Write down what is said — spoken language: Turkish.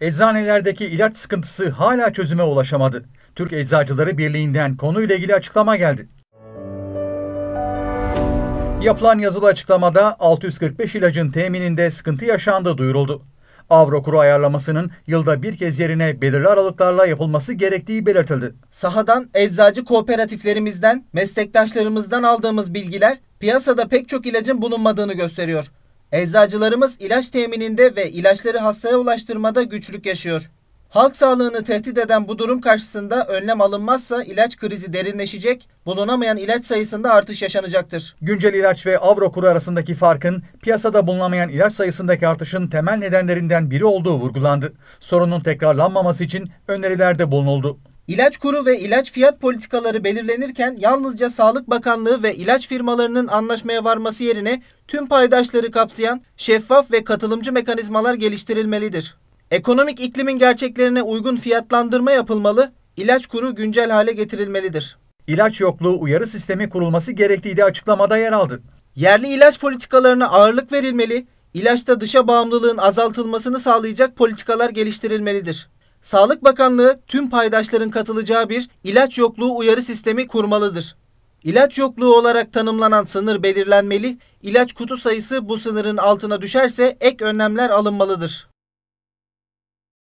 Eczanelerdeki ilaç sıkıntısı hala çözüme ulaşamadı. Türk Eczacıları Birliği'nden konuyla ilgili açıklama geldi. Yapılan yazılı açıklamada 645 ilacın temininde sıkıntı yaşandığı duyuruldu. Avro kuru ayarlamasının yılda bir kez yerine belirli aralıklarla yapılması gerektiği belirtildi. Sahadan, eczacı kooperatiflerimizden, meslektaşlarımızdan aldığımız bilgiler piyasada pek çok ilacın bulunmadığını gösteriyor. Eczacılarımız ilaç temininde ve ilaçları hastaya ulaştırmada güçlük yaşıyor. Halk sağlığını tehdit eden bu durum karşısında önlem alınmazsa ilaç krizi derinleşecek, bulunamayan ilaç sayısında artış yaşanacaktır. Güncel ilaç ve avro kuru arasındaki farkın piyasada bulunamayan ilaç sayısındaki artışın temel nedenlerinden biri olduğu vurgulandı. Sorunun tekrarlanmaması için önerilerde bulunuldu. İlaç kuru ve ilaç fiyat politikaları belirlenirken yalnızca Sağlık Bakanlığı ve ilaç firmalarının anlaşmaya varması yerine tüm paydaşları kapsayan şeffaf ve katılımcı mekanizmalar geliştirilmelidir. Ekonomik iklimin gerçeklerine uygun fiyatlandırma yapılmalı, ilaç kuru güncel hale getirilmelidir. İlaç yokluğu uyarı sistemi kurulması gerektiği de açıklamada yer aldı. Yerli ilaç politikalarına ağırlık verilmeli, ilaçta dışa bağımlılığın azaltılmasını sağlayacak politikalar geliştirilmelidir. Sağlık Bakanlığı tüm paydaşların katılacağı bir ilaç yokluğu uyarı sistemi kurmalıdır. İlaç yokluğu olarak tanımlanan sınır belirlenmeli, ilaç kutu sayısı bu sınırın altına düşerse ek önlemler alınmalıdır.